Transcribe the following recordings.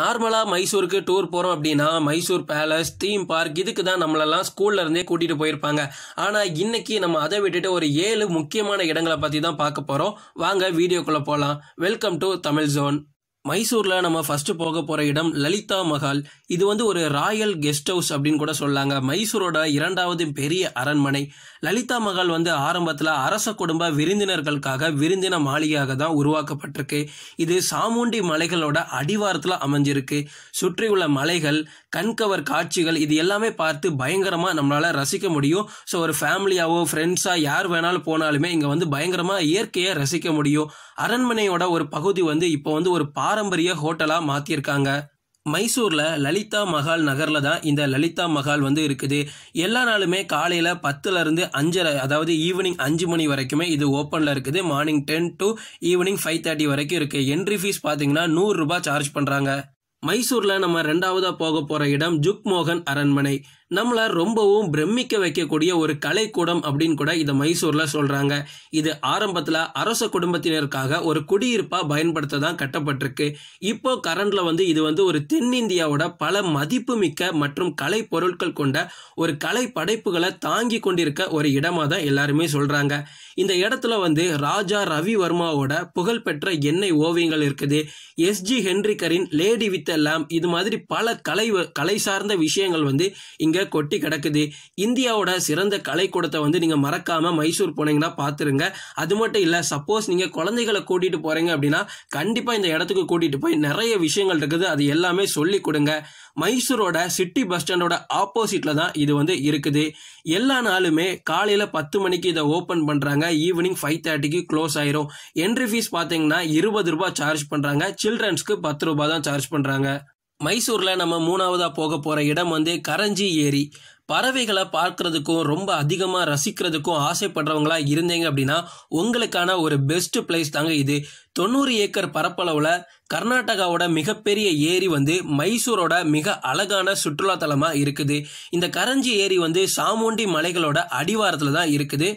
நார்மலாக மைசூருக்கு டூர் போகிறோம் அப்படின்னா மைசூர் பேலஸ் தீம் பார்க் இதுக்கு தான் நம்மளெல்லாம் ஸ்கூல்லேருந்தே கூட்டிகிட்டு போயிருப்பாங்க ஆனால் இன்றைக்கி நம்ம அதை விட்டுட்டு ஒரு ஏழு முக்கியமான இடங்களை பற்றி தான் பார்க்க போகிறோம் வாங்க வீடியோக்குள்ளே போகலாம் வெல்கம் டு தமிழ் ஜோன் மைசூரில் நம்ம ஃபஸ்ட்டு போக போகிற இடம் லலிதா மஹால் இது வந்து ஒரு ராயல் கெஸ்ட் ஹவுஸ் அப்படின்னு கூட சொல்லாங்க மைசூரோட இரண்டாவது பெரிய அரண்மனை லலிதா மஹால் வந்து ஆரம்பத்தில் அரச குடும்ப விருந்தினர்களுக்காக விருந்தின மாளிகையாக தான் உருவாக்கப்பட்டிருக்கு இது சாமுண்டி மலைகளோட அடிவாரத்தில் அமைஞ்சிருக்கு சுற்றியுள்ள மலைகள் கண்கவர் காட்சிகள் இது எல்லாமே பார்த்து பயங்கரமாக நம்மளால் ரசிக்க முடியும் ஸோ ஒரு ஃபேமிலியாவோ ஃப்ரெண்ட்ஸாக யார் வேணாலும் போனாலுமே இங்கே வந்து பயங்கரமாக இயற்கையை ரசிக்க முடியும் அரண்மனையோட ஒரு பகுதி வந்து இப்போ வந்து ஒரு பா பாரம்பரிய ஹோட்டலாக மாற்றிருக்காங்க மைசூரில் லலிதா மஹால் நகரில் தான் இந்த லலிதா மஹால் வந்து இருக்குது எல்லா நாளுமே காலையில் பத்துலேருந்து அஞ்சரை அதாவது ஈவினிங் அஞ்சு மணி வரைக்குமே இது ஓப்பனில் இருக்குது morning ten to evening five thirty வரைக்கும் இருக்குது என்ட்ரி ஃபீஸ் பார்த்தீங்கன்னா நூறுரூபா சார்ஜ் பண்ணுறாங்க மைசூரில் நம்ம ரெண்டாவதாக போக போகிற இடம் ஜுக்மோகன் அரண்மனை நம்மளை ரொம்பவும் பிரமிக்க வைக்கக்கூடிய ஒரு கலைக்கூடம் அப்படின்னு கூட இதை மைசூரில் சொல்கிறாங்க இது ஆரம்பத்தில் அரச குடும்பத்தினருக்காக ஒரு குடியிருப்பாக பயன்படுத்த தான் கட்டப்பட்டிருக்கு இப்போ கரண்டில் வந்து இது வந்து ஒரு தென்னிந்தியாவோட பல மதிப்புமிக்க மற்றும் கலை பொருட்கள் கொண்ட ஒரு கலை படைப்புகளை தாங்கி கொண்டிருக்க ஒரு இடமாக தான் எல்லாருமே சொல்கிறாங்க இந்த இடத்துல வந்து ராஜா ரவி வர்மாவோட புகழ்பெற்ற எண்ணெய் ஓவியங்கள் இருக்குது எஸ்ஜி ஹென்ரிகரின் லேடி வித் எல்லாம் இது மாதிரி பல கலை கலை சார்ந்த விஷயங்கள் வந்து இங்கே இங்கே கொட்டி கிடக்குது இந்தியாவோட சிறந்த கலைக்கூடத்தை வந்து நீங்கள் மறக்காமல் மைசூர் போனீங்கன்னா பார்த்துருங்க அது மட்டும் இல்லை சப்போஸ் நீங்கள் குழந்தைகளை கூட்டிகிட்டு போகிறீங்க அப்படின்னா கண்டிப்பாக இந்த இடத்துக்கு கூட்டிகிட்டு போய் நிறைய விஷயங்கள் இருக்குது அது எல்லாமே சொல்லி கொடுங்க மைசூரோட சிட்டி பஸ் ஸ்டாண்டோட ஆப்போசிட்டில் தான் இது வந்து இருக்குது எல்லா நாளுமே காலையில் பத்து மணிக்கு இதை ஓப்பன் பண்ணுறாங்க ஈவினிங் ஃபைவ் தேர்ட்டிக்கு க்ளோஸ் ஆயிரும் என்ட்ரி ஃபீஸ் பார்த்தீங்கன்னா இருபது ரூபாய் சார்ஜ் பண்ணுறாங்க சில்ட்ரன்ஸ்க்கு பத்து ரூபாய் தான் சார்ஜ் பண்ணுறாங்க மைசூரில் நம்ம மூணாவதாக போக போகிற இடம் வந்து கரஞ்சி ஏரி பறவைகளை பார்க்குறதுக்கும் ரொம்ப அதிகமாக ரசிக்கிறதுக்கும் ஆசைப்படுறவங்களா இருந்தீங்க அப்படின்னா உங்களுக்கான ஒரு பெஸ்ட் பிளேஸ் தாங்க இது தொண்ணூறு ஏக்கர் பரப்பளவில் கர்நாடகாவோட மிகப்பெரிய ஏரி வந்து மைசூரோட மிக அழகான சுற்றுலாத்தலமாக இருக்குது இந்த கரஞ்சி ஏரி வந்து சாமுண்டி மலைகளோட அடிவாரத்தில் தான் இருக்குது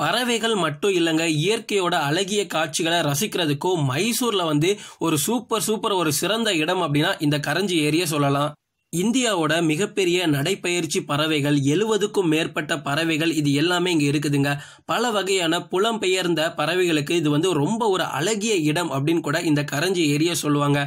பறவைகள் மட்டும் இல்லைங்க இயற்கையோட அழகிய காட்சிகளை ரசிக்கிறதுக்கும் மைசூரில் வந்து ஒரு சூப்பர் சூப்பர் ஒரு சிறந்த இடம் அப்படின்னா இந்த கரஞ்சி ஏரியை சொல்லலாம் இந்தியாவோட மிகப்பெரிய நடைப்பயிற்சி பறவைகள் எழுவதுக்கும் மேற்பட்ட பறவைகள் இது எல்லாமே இங்கே இருக்குதுங்க பல வகையான புலம்பெயர்ந்த பறவைகளுக்கு இது வந்து ரொம்ப ஒரு அழகிய இடம் அப்படின்னு கூட இந்த கரஞ்சி ஏரியா சொல்லுவாங்க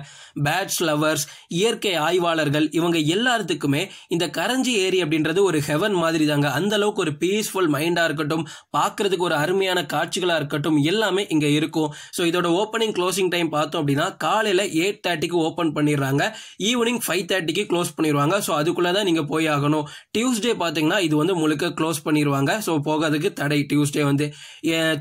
பேட்ஸ் லவர்ஸ் இயற்கை ஆய்வாளர்கள் இவங்க எல்லாத்துக்குமே இந்த கரஞ்சி ஏரி அப்படின்றது ஒரு ஹெவன் மாதிரி தாங்க அந்த அளவுக்கு ஒரு பீஸ்ஃபுல் மைண்டாக இருக்கட்டும் பார்க்கறதுக்கு ஒரு அருமையான காட்சிகளாக இருக்கட்டும் எல்லாமே இங்கே இருக்கும் ஸோ இதோட ஓப்பனிங் க்ளோசிங் டைம் பார்த்தோம் அப்படின்னா காலையில் எயிட் தேர்ட்டிக்கு ஓப்பன் பண்ணிடுறாங்க ஈவினிங் ஃபைவ் தேர்ட்டிக்கு க்ளோஸ் பண்ணிடுவாங்க ஸோ அதுக்குள்ளே தான் நீங்கள் போய் ஆகணும் டியூஸ்டே பார்த்தீங்கன்னா இது வந்து முழுக்க க்ளோஸ் பண்ணிடுவாங்க ஸோ போகிறதுக்கு தடை டியூஸ்டே வந்து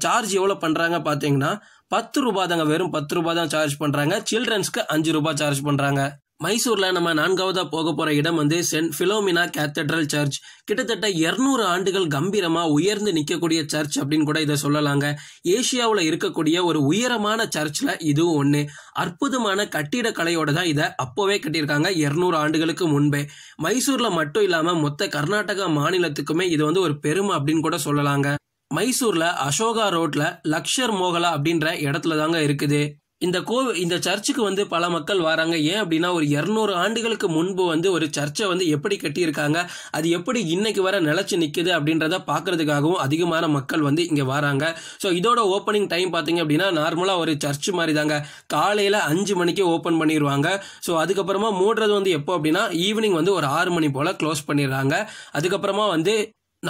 சார்ஜ் எவ்வளோ பண்ணுறாங்க பார்த்தீங்கன்னா பத்து ரூபா தாங்க வெறும் பத்து ரூபா தான் சார்ஜ் பண்ணுறாங்க சில்ட்ரன்ஸ்க்கு அஞ்சு ரூபா சார்ஜ் பண்ணுறாங்க மைசூரில் நம்ம நான்காவதாக போக போகிற இடம் வந்து சென்ட் ஃபிலோமினா கேத்தட்ரல் சர்ச் கிட்டத்தட்ட இரநூறு ஆண்டுகள் கம்பீரமாக உயர்ந்து நிற்கக்கூடிய சர்ச் அப்படின்னு கூட இதை சொல்லலாங்க ஏஷியாவில் இருக்கக்கூடிய ஒரு உயரமான சர்ச்சில் இதுவும் ஒன்று அற்புதமான கட்டிடக்கலையோடு தான் இதை அப்போவே கட்டியிருக்காங்க இரநூறு ஆண்டுகளுக்கு முன்பே மைசூரில் மட்டும் இல்லாமல் மொத்த கர்நாடகா மாநிலத்துக்குமே இது வந்து ஒரு பெருமை அப்படின்னு கூட சொல்லலாங்க மைசூரில் அசோகா ரோட்டில் லக்ஷர் மோகலா அப்படின்ற இடத்துல தாங்க இருக்குது இந்த கோவில் இந்த சர்ச்சுக்கு வந்து பல மக்கள் வராங்க ஏன் அப்படின்னா ஒரு இரநூறு ஆண்டுகளுக்கு முன்பு வந்து ஒரு சர்ச்சை வந்து எப்படி கட்டியிருக்காங்க அது எப்படி இன்னைக்கு வர நிலச்சி நிற்குது அப்படின்றத பார்க்கறதுக்காகவும் அதிகமான மக்கள் வந்து இங்கே வராங்க ஸோ இதோட ஓப்பனிங் டைம் பார்த்தீங்க அப்படின்னா நார்மலாக ஒரு சர்ச் மாதிரி தாங்க காலையில் அஞ்சு மணிக்கு ஓப்பன் பண்ணிடுவாங்க ஸோ அதுக்கப்புறமா மூடுறது வந்து எப்போ அப்படின்னா ஈவினிங் வந்து ஒரு ஆறு மணி போல் க்ளோஸ் பண்ணிடுறாங்க அதுக்கப்புறமா வந்து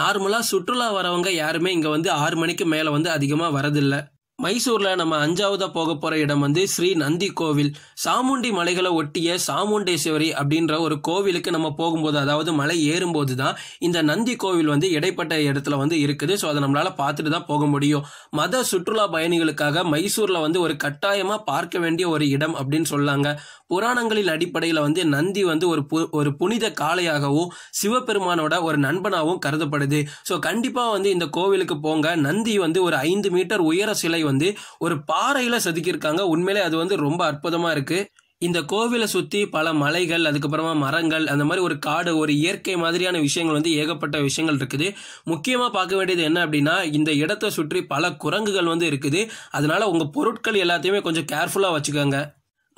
நார்மலாக சுற்றுலா வரவங்க யாருமே இங்கே வந்து ஆறு மணிக்கு மேலே வந்து அதிகமாக வரதில்லை மைசூரில் நம்ம அஞ்சாவதாக போக போகிற இடம் வந்து ஸ்ரீ நந்தி கோவில் சாமுண்டி மலைகளை ஒட்டிய சாமுண்டேஸ்வரி அப்படின்ற ஒரு கோவிலுக்கு நம்ம போகும்போது அதாவது மலை ஏறும்போது தான் இந்த நந்தி கோவில் வந்து இடைப்பட்ட இடத்துல வந்து இருக்குது ஸோ அதை நம்மளால் பார்த்துட்டு தான் போக முடியும் மத சுற்றுலா பயணிகளுக்காக மைசூரில் வந்து ஒரு கட்டாயமாக பார்க்க வேண்டிய ஒரு இடம் அப்படின்னு சொல்லாங்க புராணங்களின் அடிப்படையில் வந்து நந்தி வந்து ஒரு பு ஒரு புனித காளையாகவும் சிவபெருமானோட ஒரு நண்பனாகவும் கருதப்படுது ஸோ கண்டிப்பாக வந்து இந்த கோவிலுக்கு போங்க நந்தி வந்து ஒரு ஐந்து மீட்டர் உயர சிலை வந்து ஒரு பாறையில் செதுக்கியிருக்காங்க உண்மையிலே அது வந்து ரொம்ப அற்புதமாக இருக்குது இந்த கோவிலை சுற்றி பல மலைகள் அதுக்கப்புறமா மரங்கள் அந்த மாதிரி ஒரு காடு ஒரு இயற்கை மாதிரியான விஷயங்கள் வந்து ஏகப்பட்ட விஷயங்கள் இருக்குது முக்கியமாக பார்க்க வேண்டியது என்ன அப்படின்னா இந்த இடத்தை சுற்றி பல குரங்குகள் வந்து இருக்குது அதனால உங்கள் பொருட்கள் எல்லாத்தையுமே கொஞ்சம் கேர்ஃபுல்லாக வச்சுக்கோங்க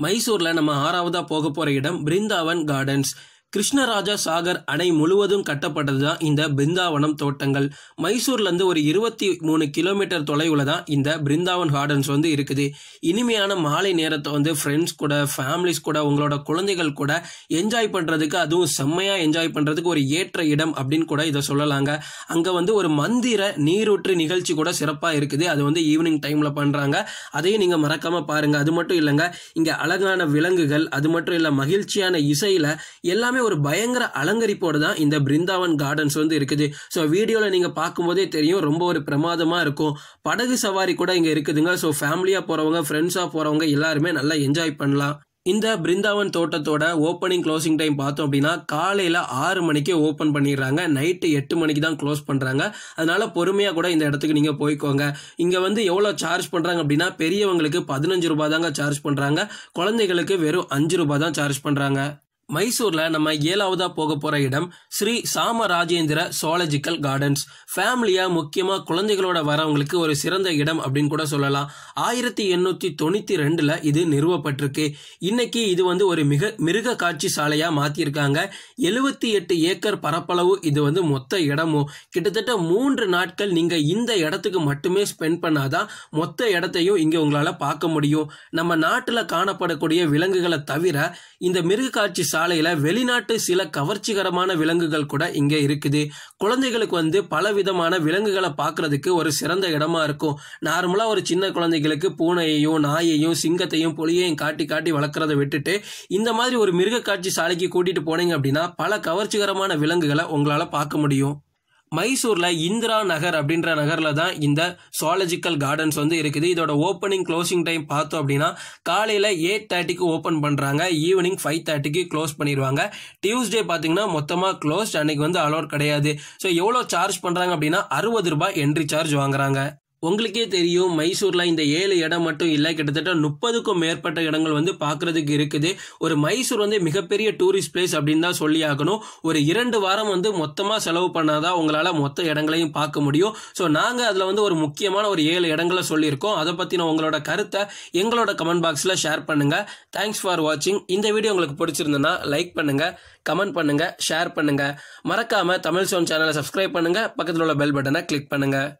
மைசூரில் நம்ம ஆறாவதாக போக போகிற இடம் பிருந்தாவன் கார்டன்ஸ் கிருஷ்ணராஜா சாகர் அணை முழுவதும் கட்டப்பட்டது தான் இந்த பிருந்தாவனம் தோட்டங்கள் மைசூர்லேருந்து ஒரு இருபத்தி மூணு கிலோமீட்டர் தொலைவில் தான் இந்த பிருந்தாவன் கார்டன்ஸ் வந்து இருக்குது இனிமையான மாலை நேரத்தை வந்து ஃப்ரெண்ட்ஸ் கூட ஃபேமிலிஸ் கூட உங்களோட குழந்தைகள் கூட என்ஜாய் பண்ணுறதுக்கு அதுவும் செம்மையாக என்ஜாய் பண்ணுறதுக்கு ஒரு ஏற்ற இடம் அப்படின்னு கூட இதை சொல்லலாங்க அங்கே வந்து ஒரு மந்திர நீரூற்று நிகழ்ச்சி கூட சிறப்பாக இருக்குது அது வந்து ஈவினிங் டைமில் பண்ணுறாங்க அதையும் நீங்கள் மறக்காமல் பாருங்கள் அது மட்டும் இல்லைங்க இங்கே அழகான விலங்குகள் அது மட்டும் இல்லை மகிழ்ச்சியான இசையில் எல்லாமே ஒரு பயங்கர அலங்கரிப்போடு தான் இந்த பிருந்தாவன் கார்டன்ஸ் வந்து இருக்குது ஸோ வீடியோவில் நீங்கள் பார்க்கும்போதே தெரியும் ரொம்ப ஒரு பிரமாதமாக இருக்கும் படகு சவாரி கூட இங்கே இருக்குதுங்க ஸோ ஃபேமிலியாக போகிறவங்க ஃப்ரெண்ட்ஸாக போகிறவங்க எல்லாருமே நல்லா என்ஜாய் பண்ணலாம் இந்த பிருந்தாவன் தோட்டத்தோட ஓப்பனிங் க்ளோசிங் டைம் பார்த்தோம் அப்படின்னா காலையில் ஆறு மணிக்கே ஓப்பன் பண்ணிடுறாங்க நைட்டு எட்டு மணிக்கு தான் க்ளோஸ் பண்ணுறாங்க அதனால பொறுமையாக கூட இந்த இடத்துக்கு நீங்கள் போய்க்கோங்க இங்கே வந்து எவ்வளோ சார்ஜ் பண்ணுறாங்க அப்படின்னா பெரியவங்களுக்கு பதினஞ்சு ரூபா தாங்க சார்ஜ் பண்ணுறாங்க குழந்தைகளுக்கு வெறும் அஞ்சு ரூபா தான் சார்ஜ் பண்ணுறாங்க மைசூரில் நம்ம ஏழாவதாக போக போகிற இடம் ஸ்ரீ சாமராஜேந்திர சோலஜிக்கல் கார்டன்ஸ் ஃபேமிலியாக முக்கியமாக குழந்தைகளோட வரவங்களுக்கு ஒரு சிறந்த இடம் அப்படின்னு கூட சொல்லலாம் ஆயிரத்தி எண்ணூற்றி தொண்ணூற்றி ரெண்டில் இது நிறுவப்பட்டிருக்கு இன்னைக்கு இது வந்து ஒரு மிக மிருக காட்சி சாலையாக மாற்றியிருக்காங்க எழுபத்தி எட்டு ஏக்கர் பரப்பளவு இது வந்து மொத்த இடமும் கிட்டத்தட்ட மூன்று நாட்கள் நீங்கள் இந்த இடத்துக்கு மட்டுமே ஸ்பெண்ட் பண்ணாதான் மொத்த இடத்தையும் இங்கே உங்களால் பார்க்க முடியும் நம்ம நாட்டில் காணப்படக்கூடிய விலங்குகளை தவிர இந்த மிருக காட்சி சாலையில் வெளிநாட்டு சில கவர்ச்சிகரமான விலங்குகள் கூட இங்கே இருக்குது குழந்தைகளுக்கு வந்து பல விதமான விலங்குகளை பார்க்குறதுக்கு ஒரு சிறந்த இடமா இருக்கும் நார்மலாக ஒரு சின்ன குழந்தைகளுக்கு பூனையையும் நாயையும் சிங்கத்தையும் புலியையும் காட்டி காட்டி வளர்க்குறத விட்டுட்டு இந்த மாதிரி ஒரு மிருக காட்சி சாலைக்கு கூட்டிகிட்டு போனீங்க அப்படின்னா பல கவர்ச்சிகரமான விலங்குகளை உங்களால் பார்க்க முடியும் மைசூரில் இந்திரா நகர் அப்படின்ற நகரில் தான் இந்த சுவாலஜிக்கல் கார்டன்ஸ் வந்து இருக்குது இதோட ஓப்பனிங் க்ளோசிங் டைம் பார்த்தோம் அப்படின்னா காலையில் எயிட் தேர்ட்டிக்கு ஓப்பன் பண்ணுறாங்க ஈவினிங் ஃபைவ் தேர்ட்டிக்கு க்ளோஸ் பண்ணிடுவாங்க டியூஸ்டே பார்த்தீங்கன்னா மொத்தமாக க்ளோஸ்ட் அன்னைக்கு வந்து அலோட் கிடையாது ஸோ எவ்வளோ சார்ஜ் பண்ணுறாங்க அப்படின்னா அறுபது ரூபாய் என்ட்ரி சார்ஜ் வாங்குறாங்க உங்களுக்கே தெரியும் மைசூரில் இந்த ஏழு இடம் மட்டும் இல்லை கிட்டத்தட்ட முப்பதுக்கும் மேற்பட்ட இடங்கள் வந்து பார்க்குறதுக்கு இருக்குது ஒரு மைசூர் வந்து மிகப்பெரிய டூரிஸ்ட் பிளேஸ் அப்படின்னு தான் சொல்லி ஆகணும் ஒரு இரண்டு வாரம் வந்து மொத்தமாக செலவு பண்ணாதான் உங்களால் மொத்த இடங்களையும் பார்க்க முடியும் ஸோ நாங்கள் அதில் வந்து ஒரு முக்கியமான ஒரு ஏழு இடங்களை சொல்லியிருக்கோம் அதை பற்றின உங்களோட கருத்தை எங்களோட கமெண்ட் பாக்ஸில் ஷேர் பண்ணுங்கள் தேங்க்ஸ் ஃபார் வாட்சிங் இந்த வீடியோ உங்களுக்கு பிடிச்சிருந்தனா லைக் பண்ணுங்கள் கமெண்ட் பண்ணுங்கள் ஷேர் பண்ணுங்கள் மறக்காமல் தமிழ் சோன் சேனலை சப்ஸ்கிரைப் பண்ணுங்கள் பக்கத்தில் உள்ள பெல் பட்டனை கிளிக் பண்ணுங்கள்